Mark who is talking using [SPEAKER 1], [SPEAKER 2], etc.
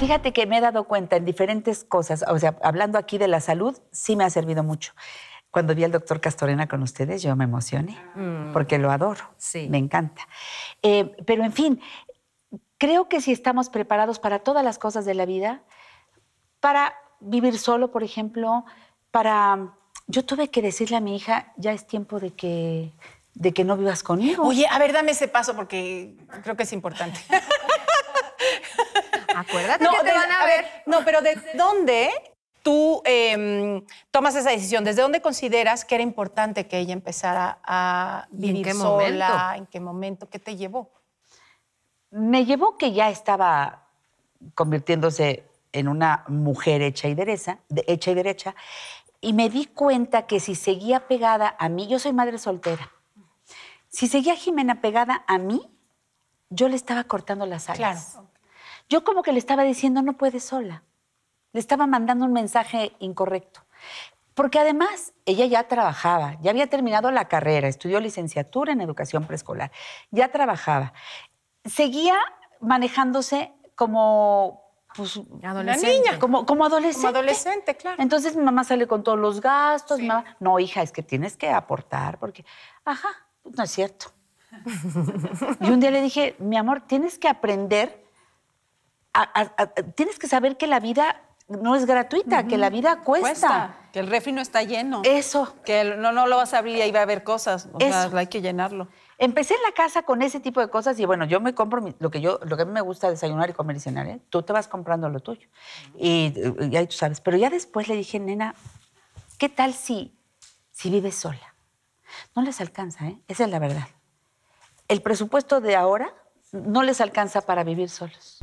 [SPEAKER 1] Fíjate que me he dado cuenta en diferentes cosas, o sea, hablando aquí de la salud, sí me ha servido mucho. Cuando vi al doctor Castorena con ustedes, yo me emocioné, mm. porque lo adoro, me encanta. Eh, pero en fin, creo que si estamos preparados para todas las cosas de la vida, para vivir solo, por ejemplo, para... Yo tuve que decirle a mi hija, ya es tiempo de que de que no vivas conmigo. Oye, a ver, dame ese paso porque creo que es importante. Acuérdate no, te van a, ver. No, pero ¿de dónde tú em, tomas esa decisión? ¿Desde dónde consideras que era importante que ella empezara a vivir sola? ¿En qué momento? ¿Qué te llevó? Me llevó que ya estaba convirtiéndose en una mujer hecha y derecha, hecha y derecha, y me di cuenta que si seguía pegada a mí, yo soy madre soltera, si seguía Jimena pegada a mí, yo le estaba cortando las alas. Claro. Yo como que le estaba diciendo, no puedes sola. Le estaba mandando un mensaje incorrecto. Porque además ella ya trabajaba, ya había terminado la carrera, estudió licenciatura en educación preescolar, ya trabajaba. Seguía manejándose como pues, adolescente. niña. Como, adolescente. adolescente, claro. Entonces mi mamá sale con todos los gastos. no, hija, es que tienes que aportar porque, ajá, no es cierto. y un día le dije, mi amor, tienes que aprender tienes que saber que la vida no es gratuita, que la vida cuesta. Que el refri no está lleno. Eso. Que no, no lo vas a abrir y ahí va a haber cosas. hay que llenarlo. Empecé en la casa con ese tipo de cosas y bueno, yo me compro lo que yo, lo que a mí me gusta desayunar y comer y cenar. ¿eh? Tú te vas comprando lo tuyo. Y, ahí tú sabes. Pero ya después le dije, nena, ¿qué tal si, si vives sola? No les alcanza, ¿eh? Esa es la verdad. El presupuesto de ahora no les alcanza para vivir solos.